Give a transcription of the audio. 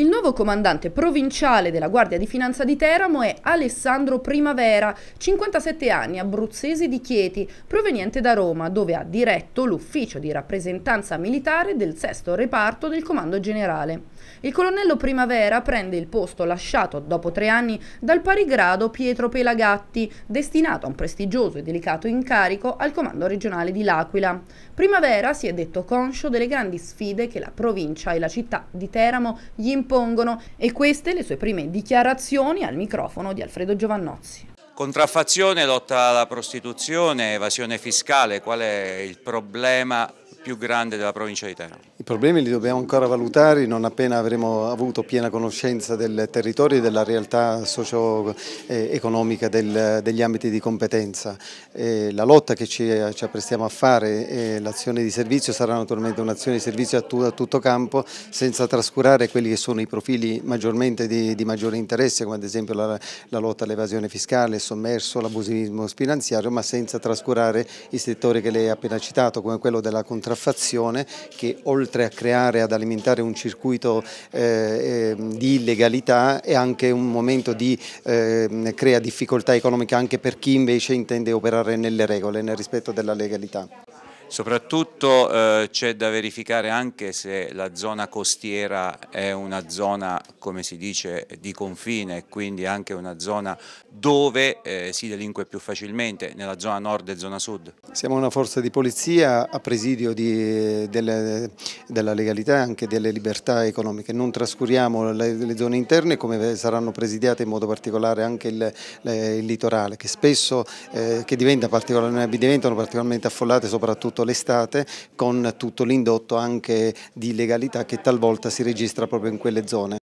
Il nuovo comandante provinciale della Guardia di Finanza di Teramo è Alessandro Primavera, 57 anni, abruzzese di Chieti, proveniente da Roma, dove ha diretto l'ufficio di rappresentanza militare del sesto reparto del Comando Generale. Il colonnello Primavera prende il posto lasciato dopo tre anni dal parigrado Pietro Pelagatti, destinato a un prestigioso e delicato incarico al Comando Regionale di L'Aquila. Primavera si è detto conscio delle grandi sfide che la provincia e la città di Teramo gli impongono impongono e queste le sue prime dichiarazioni al microfono di Alfredo Giovannozzi. Contraffazione, lotta alla prostituzione, evasione fiscale, qual è il problema più grande della provincia di Teramo? problemi li dobbiamo ancora valutare non appena avremo avuto piena conoscenza del territorio e della realtà socio-economica degli ambiti di competenza. la lotta che ci, apprestiamo a fare e l'azione di servizio sarà naturalmente un'azione di servizio a, tutto campo senza trascurare quelli che sono i profili maggiormente di, di maggiore interesse come ad esempio la, la lotta all'evasione fiscale, il sommerso, l'abusivismo finanziario ma senza trascurare i settori che lei ha appena citato come quello della contraffazione che oltre oltre a creare, ad alimentare un circuito eh, ehm, di illegalità, è anche un momento di eh, crea difficoltà economica anche per chi invece intende operare nelle regole, nel rispetto della legalità. Soprattutto eh, c'è da verificare anche se la zona costiera è una zona, come si dice, di confine, quindi anche una zona dove eh, si delinque più facilmente, nella zona nord e zona sud. Siamo una forza di polizia a presidio di, delle, della legalità e anche delle libertà economiche. Non trascuriamo le, le, zone interne come saranno presidiate in modo particolare anche il, il litorale, che spesso eh, che diventa particolarmente, diventano particolarmente affollate soprattutto passato l'estate con tutto l'indotto anche di legalità che talvolta si registra proprio in quelle zone.